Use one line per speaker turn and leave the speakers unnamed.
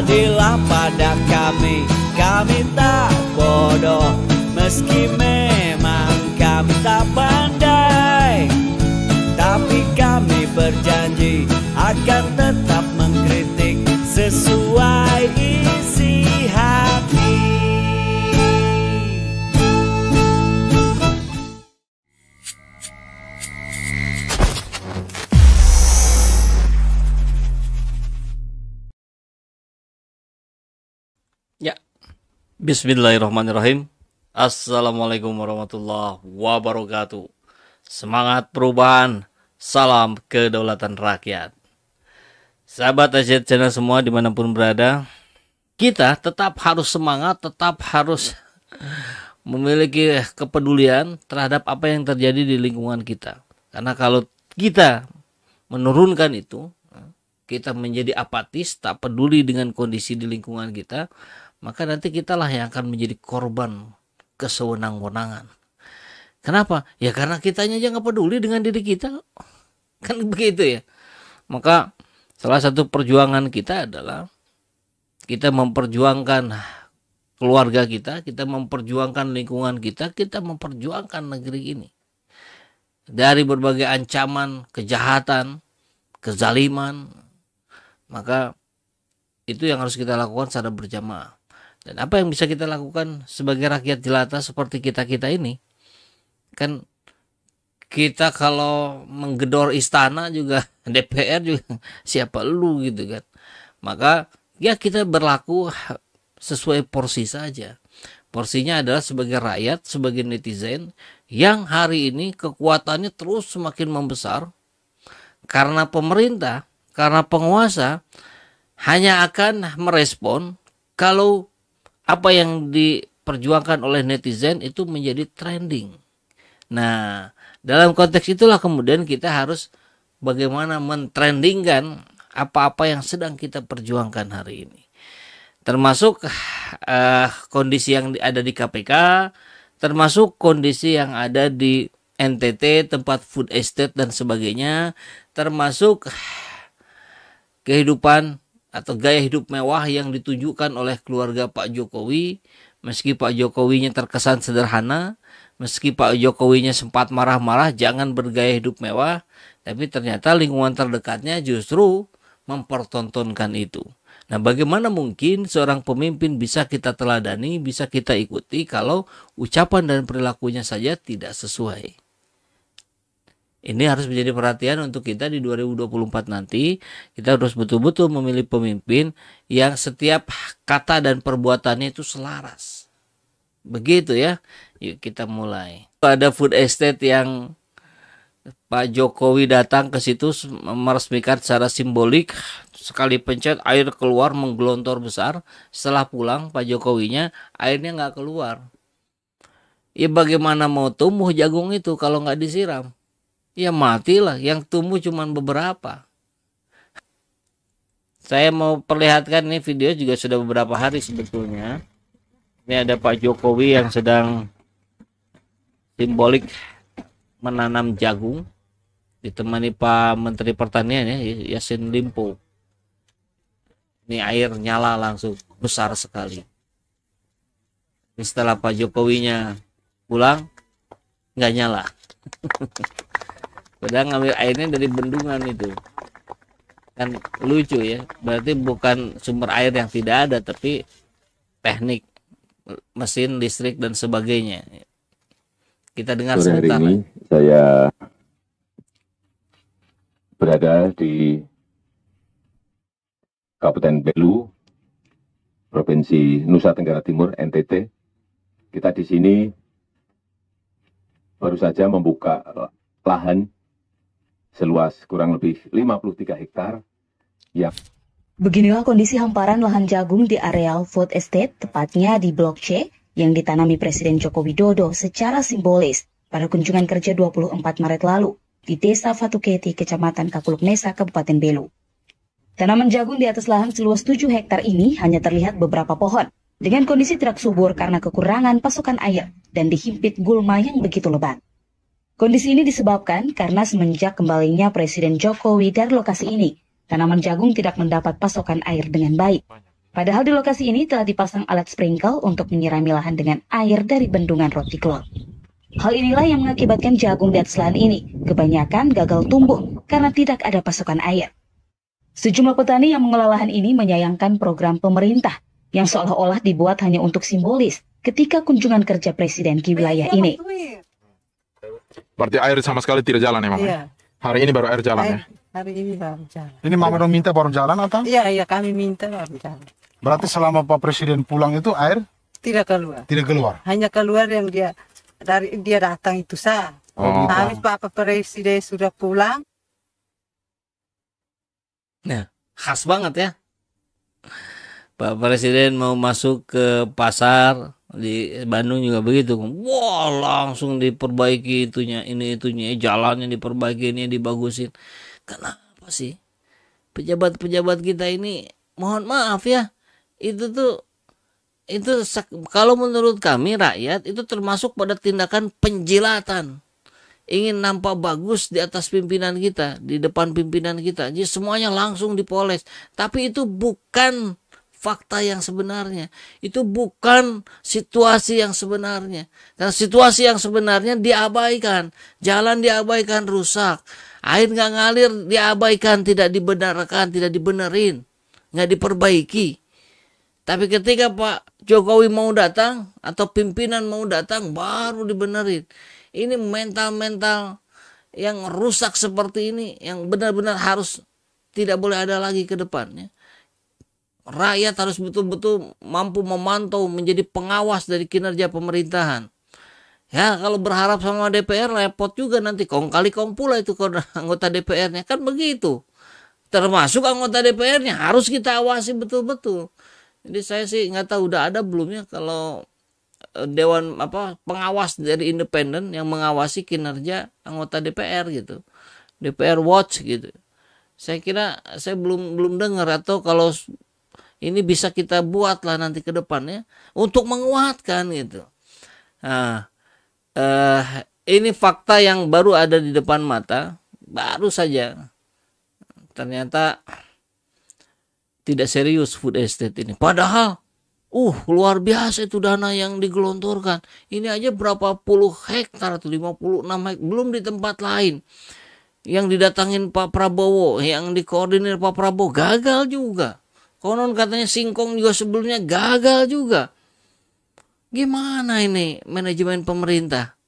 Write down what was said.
Adilah pada kami, kami tak bodoh Meski memang kami tak pandai Tapi kami berjanji akan tetap mengkritik Bismillahirrahmanirrahim. Assalamualaikum warahmatullahi wabarakatuh. Semangat perubahan, salam kedaulatan rakyat. Sahabat Asia Channel semua dimanapun berada, kita tetap harus semangat, tetap harus memiliki kepedulian terhadap apa yang terjadi di lingkungan kita. Karena kalau kita menurunkan itu, kita menjadi apatis, tak peduli dengan kondisi di lingkungan kita, maka nanti kitalah yang akan menjadi korban kesewenang-wenangan. Kenapa? Ya karena kitanya aja nggak peduli dengan diri kita. Kan begitu ya. Maka salah satu perjuangan kita adalah kita memperjuangkan keluarga kita, kita memperjuangkan lingkungan kita, kita memperjuangkan negeri ini. Dari berbagai ancaman, kejahatan, kezaliman, maka itu yang harus kita lakukan secara berjamaah. Dan apa yang bisa kita lakukan sebagai rakyat jelata seperti kita-kita ini? Kan kita kalau menggedor istana juga DPR juga siapa lu gitu kan. Maka ya kita berlaku sesuai porsi saja. Porsinya adalah sebagai rakyat, sebagai netizen yang hari ini kekuatannya terus semakin membesar karena pemerintah, karena penguasa hanya akan merespon kalau apa yang diperjuangkan oleh netizen itu menjadi trending. Nah, dalam konteks itulah kemudian kita harus bagaimana mentrendingkan apa-apa yang sedang kita perjuangkan hari ini. Termasuk eh, kondisi yang ada di KPK, termasuk kondisi yang ada di NTT, tempat food estate dan sebagainya, termasuk eh, kehidupan atau gaya hidup mewah yang ditujukan oleh keluarga Pak Jokowi meski Pak Jokowinya terkesan sederhana meski Pak Jokowinya sempat marah-marah jangan bergaya hidup mewah tapi ternyata lingkungan terdekatnya justru mempertontonkan itu Nah, bagaimana mungkin seorang pemimpin bisa kita teladani, bisa kita ikuti kalau ucapan dan perilakunya saja tidak sesuai? Ini harus menjadi perhatian untuk kita di 2024 nanti. Kita harus betul-betul memilih pemimpin yang setiap kata dan perbuatannya itu selaras. Begitu ya. Yuk kita mulai. Ada food estate yang Pak Jokowi datang ke situ meresmikan secara simbolik sekali pencet air keluar menggelontor besar setelah pulang Pak Jokowinya airnya nggak keluar ya bagaimana mau tumbuh jagung itu kalau nggak disiram ya matilah yang tumbuh cuma beberapa saya mau perlihatkan ini video juga sudah beberapa hari sebetulnya ini ada Pak Jokowi yang sedang simbolik menanam jagung ditemani Pak Menteri Pertanian ya Yasin Limpo ini air nyala langsung besar sekali setelah Pak Jokowinya pulang nggak nyala padahal ngambil airnya dari bendungan itu kan lucu ya berarti bukan sumber air yang tidak ada tapi teknik mesin listrik dan sebagainya kita dengar Sore sebentar hari ini saya berada di Kabupaten Belu Provinsi Nusa Tenggara Timur NTT kita di sini baru saja membuka lahan seluas kurang lebih 53 hektar. Ya.
Beginilah kondisi hamparan lahan jagung di areal Food Estate, tepatnya di Blok C, yang ditanami Presiden Joko Widodo secara simbolis pada kunjungan kerja 24 Maret lalu di Desa Fatuketi, Kecamatan Kakuluk Nesa, Kabupaten Belu. Tanaman jagung di atas lahan seluas 7 hektar ini hanya terlihat beberapa pohon, dengan kondisi tidak subur karena kekurangan pasokan air dan dihimpit gulma yang begitu lebat. Kondisi ini disebabkan karena semenjak kembalinya Presiden Jokowi dari lokasi ini, tanaman jagung tidak mendapat pasokan air dengan baik. Padahal di lokasi ini telah dipasang alat sprinkle untuk menyirami lahan dengan air dari bendungan roti klot. Hal inilah yang mengakibatkan jagung di atas lahan ini kebanyakan gagal tumbuh karena tidak ada pasokan air. Sejumlah petani yang mengelola lahan ini menyayangkan program pemerintah yang seolah-olah dibuat hanya untuk simbolis ketika kunjungan kerja presiden ke wilayah ini. Berarti air sama sekali tidak jalan ya, Mama? Iya. Hari ini baru air jalan air, ya? Eh, hari ini baru jalan. Ini Mama dong minta baru jalan
atau? Iya, iya kami minta baru jalan. Berarti selama Pak Presiden pulang itu air? Tidak keluar. Tidak keluar? Hanya keluar yang dia dari dia datang itu sah. Oh. habis Pak Presiden sudah pulang. Nah, khas banget ya. Pak Presiden mau masuk ke pasar, di Bandung juga begitu wah langsung diperbaiki itunya ini itunya jalannya diperbaiki ini dibagusin kenapa sih pejabat-pejabat kita ini mohon maaf ya itu tuh itu kalau menurut kami rakyat itu termasuk pada tindakan penjilatan ingin nampak bagus di atas pimpinan kita di depan pimpinan kita jadi semuanya langsung dipoles tapi itu bukan fakta yang sebenarnya. Itu bukan situasi yang sebenarnya. Karena situasi yang sebenarnya diabaikan. Jalan diabaikan rusak. Air nggak ngalir diabaikan, tidak dibenarkan, tidak dibenerin. Nggak diperbaiki. Tapi ketika Pak Jokowi mau datang atau pimpinan mau datang baru dibenerin. Ini mental-mental yang rusak seperti ini yang benar-benar harus tidak boleh ada lagi ke depannya rakyat harus betul-betul mampu memantau menjadi pengawas dari kinerja pemerintahan. Ya kalau berharap sama DPR repot juga nanti kong kali kong pula itu anggota DPR-nya kan begitu. Termasuk anggota DPR-nya harus kita awasi betul-betul. Jadi saya sih nggak tahu udah ada belum ya kalau eh, dewan apa pengawas dari independen yang mengawasi kinerja anggota DPR gitu. DPR Watch gitu. Saya kira saya belum belum dengar atau kalau ini bisa kita buatlah nanti ke depannya untuk menguatkan gitu. Nah, eh, ini fakta yang baru ada di depan mata, baru saja ternyata tidak serius food estate ini. Padahal, uh luar biasa itu dana yang digelontorkan. Ini aja berapa puluh hektar atau 56 hektar belum di tempat lain. Yang didatangin Pak Prabowo, yang dikoordinir Pak Prabowo gagal juga. Konon katanya singkong juga sebelumnya gagal juga. Gimana ini manajemen pemerintah?